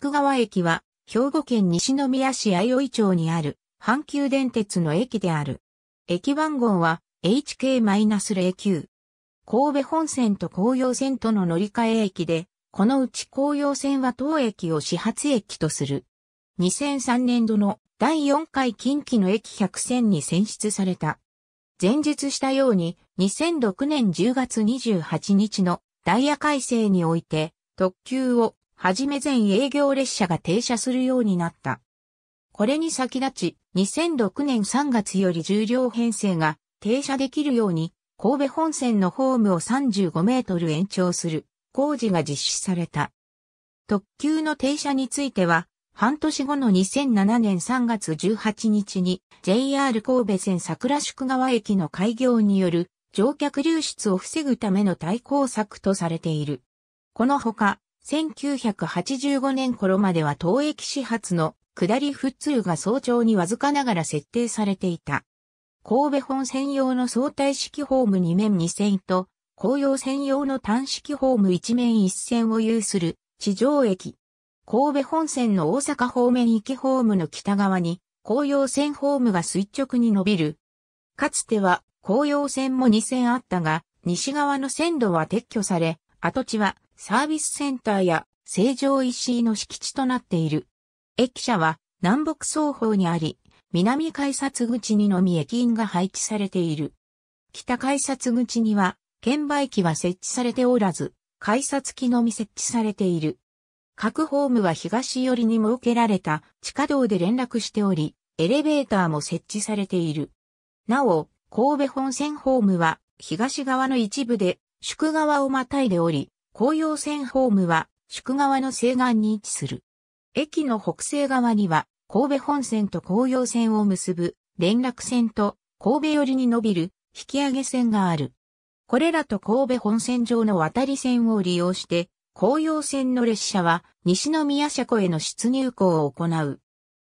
福川駅は、兵庫県西宮市相生町にある、阪急電鉄の駅である。駅番号は、HK-09。神戸本線と紅葉線との乗り換え駅で、このうち紅葉線は当駅を始発駅とする。2003年度の第4回近畿の駅100線に選出された。前述したように、2006年10月28日のダイヤ改正において、特急をはじめ全営業列車が停車するようになった。これに先立ち、2006年3月より重量編成が停車できるように、神戸本線のホームを35メートル延長する工事が実施された。特急の停車については、半年後の2007年3月18日に JR 神戸線桜宿川駅の開業による乗客流出を防ぐための対抗策とされている。このほか、1985年頃までは当駅始発の下り普通が早朝にわずかながら設定されていた。神戸本専用の相対式ホーム2面2線と、紅葉専用の単式ホーム1面1線を有する地上駅。神戸本線の大阪方面行きホームの北側に紅葉線ホームが垂直に伸びる。かつては紅葉線も2線あったが、西側の線路は撤去され、跡地はサービスセンターや成城石井の敷地となっている。駅舎は南北双方にあり、南改札口にのみ駅員が配置されている。北改札口には、券売機は設置されておらず、改札機のみ設置されている。各ホームは東寄りに設けられた地下道で連絡しており、エレベーターも設置されている。なお、神戸本線ホームは東側の一部で宿側をまたいでおり、紅葉線ホームは宿川の西岸に位置する。駅の北西側には神戸本線と紅葉線を結ぶ連絡線と神戸寄りに伸びる引き上げ線がある。これらと神戸本線上の渡り線を利用して紅葉線の列車は西宮車庫への出入港を行う。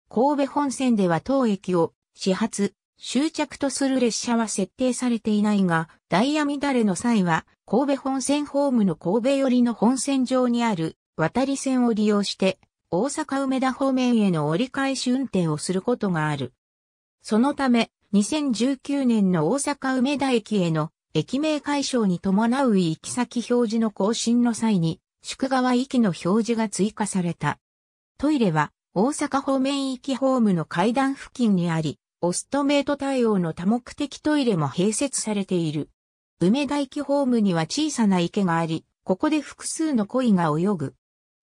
神戸本線では当駅を始発、終着とする列車は設定されていないが、ダイヤ乱れの際は神戸本線ホームの神戸寄りの本線上にある渡り線を利用して、大阪梅田方面への折り返し運転をすることがある。そのため、2019年の大阪梅田駅への駅名解消に伴う行き先表示の更新の際に、宿川行きの表示が追加された。トイレは大阪方面行きホームの階段付近にあり、オストメイト対応の多目的トイレも併設されている。梅大気ホームには小さな池があり、ここで複数の鯉が泳ぐ。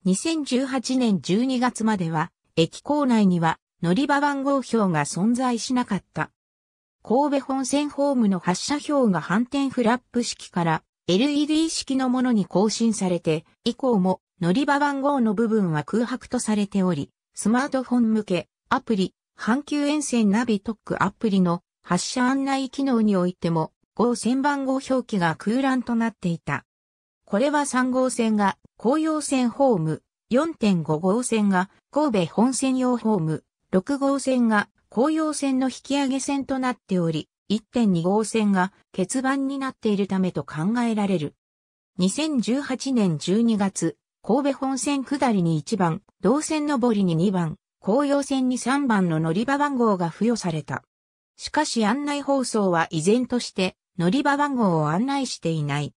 2018年12月までは、駅構内には乗り場番号表が存在しなかった。神戸本線ホームの発車表が反転フラップ式から LED 式のものに更新されて、以降も乗り場番号の部分は空白とされており、スマートフォン向けアプリ、阪急沿線ナビ特区アプリの発車案内機能においても号線番号表記が空欄となっていた。これは3号線が紅葉線ホーム、4.5号線が神戸本線用ホーム、6号線が紅葉線の引き上げ線となっており、1.2号線が欠番になっているためと考えられる。2018年12月、神戸本線下りに1番、同線上りに2番、紅葉線に3番の乗り場番号が付与された。しかし案内放送は依然として乗り場番号を案内していない。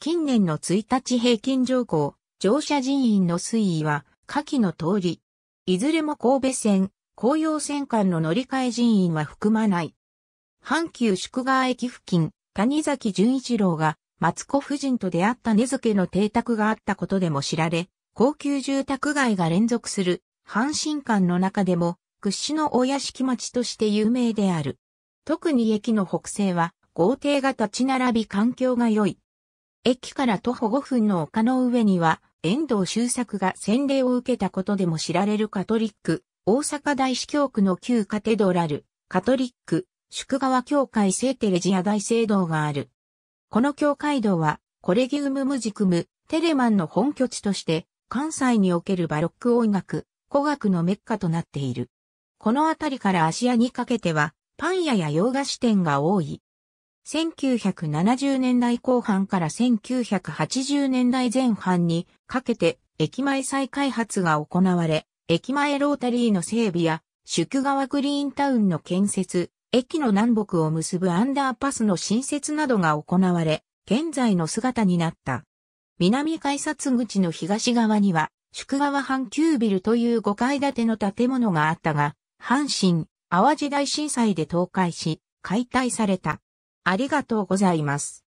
近年の1日平均乗降、乗車人員の推移は、下記の通り。いずれも神戸線、紅葉線間の乗り換え人員は含まない。阪急宿川駅付近、谷崎潤一郎が、松子夫人と出会った根付の邸宅があったことでも知られ、高級住宅街が連続する、阪神間の中でも、屈指のお屋敷町として有名である。特に駅の北西は、豪邸が立ち並び環境が良い。駅から徒歩5分の丘の上には、遠藤周作が洗礼を受けたことでも知られるカトリック、大阪大司教区の旧カテドラル、カトリック、宿川教会聖テレジア大聖堂がある。この教会堂は、コレギウムムジクム、テレマンの本拠地として、関西におけるバロック音楽、古楽のメッカとなっている。この辺りから芦屋にかけては、パン屋や洋菓子店が多い。1970年代後半から1980年代前半にかけて駅前再開発が行われ、駅前ロータリーの整備や、宿川グリーンタウンの建設、駅の南北を結ぶアンダーパスの新設などが行われ、現在の姿になった。南改札口の東側には、宿川阪急ビルという5階建ての建物があったが、阪神、淡路大震災で倒壊し、解体された。ありがとうございます。